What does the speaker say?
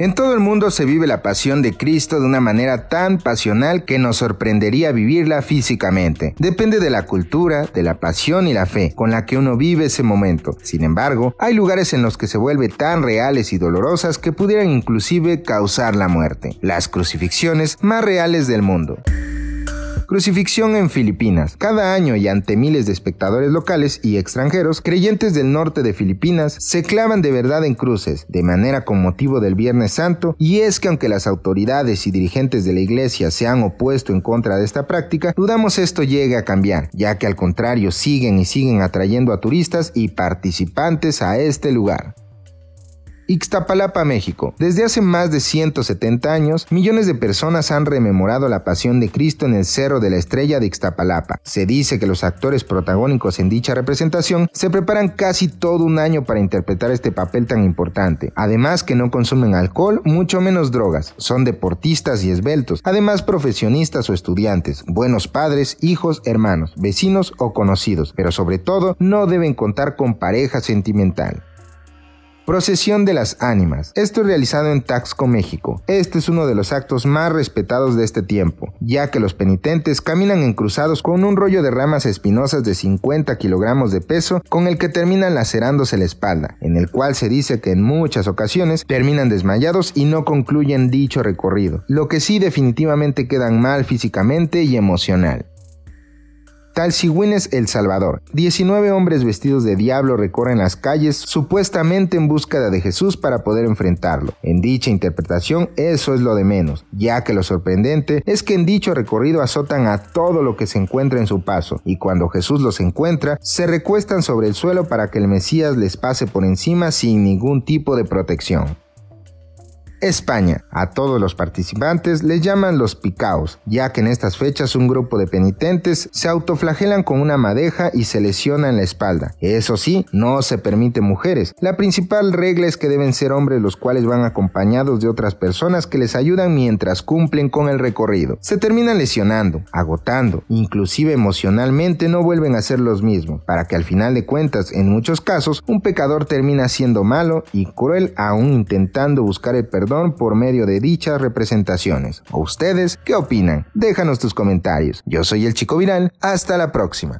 En todo el mundo se vive la pasión de Cristo de una manera tan pasional que nos sorprendería vivirla físicamente. Depende de la cultura, de la pasión y la fe con la que uno vive ese momento. Sin embargo, hay lugares en los que se vuelve tan reales y dolorosas que pudieran inclusive causar la muerte. Las crucifixiones más reales del mundo. Crucifixión en Filipinas. Cada año y ante miles de espectadores locales y extranjeros, creyentes del norte de Filipinas se clavan de verdad en cruces, de manera con motivo del Viernes Santo, y es que aunque las autoridades y dirigentes de la iglesia se han opuesto en contra de esta práctica, dudamos esto llegue a cambiar, ya que al contrario siguen y siguen atrayendo a turistas y participantes a este lugar. Ixtapalapa, México. Desde hace más de 170 años, millones de personas han rememorado la pasión de Cristo en el Cerro de la Estrella de Ixtapalapa. Se dice que los actores protagónicos en dicha representación se preparan casi todo un año para interpretar este papel tan importante. Además que no consumen alcohol, mucho menos drogas. Son deportistas y esbeltos, además profesionistas o estudiantes, buenos padres, hijos, hermanos, vecinos o conocidos, pero sobre todo no deben contar con pareja sentimental. Procesión de las Ánimas. Esto es realizado en Taxco, México. Este es uno de los actos más respetados de este tiempo, ya que los penitentes caminan encruzados con un rollo de ramas espinosas de 50 kilogramos de peso con el que terminan lacerándose la espalda, en el cual se dice que en muchas ocasiones terminan desmayados y no concluyen dicho recorrido, lo que sí definitivamente quedan mal físicamente y emocional. Tal es El Salvador. 19 hombres vestidos de diablo recorren las calles supuestamente en búsqueda de Jesús para poder enfrentarlo. En dicha interpretación eso es lo de menos, ya que lo sorprendente es que en dicho recorrido azotan a todo lo que se encuentra en su paso, y cuando Jesús los encuentra, se recuestan sobre el suelo para que el Mesías les pase por encima sin ningún tipo de protección. España. A todos los participantes les llaman los picaos, ya que en estas fechas un grupo de penitentes se autoflagelan con una madeja y se lesionan la espalda. Eso sí, no se permite mujeres. La principal regla es que deben ser hombres los cuales van acompañados de otras personas que les ayudan mientras cumplen con el recorrido. Se terminan lesionando, agotando, inclusive emocionalmente no vuelven a ser los mismos, para que al final de cuentas, en muchos casos, un pecador termina siendo malo y cruel aún intentando buscar el perdón por medio de dichas representaciones. ustedes qué opinan? Déjanos tus comentarios. Yo soy el Chico Viral. Hasta la próxima.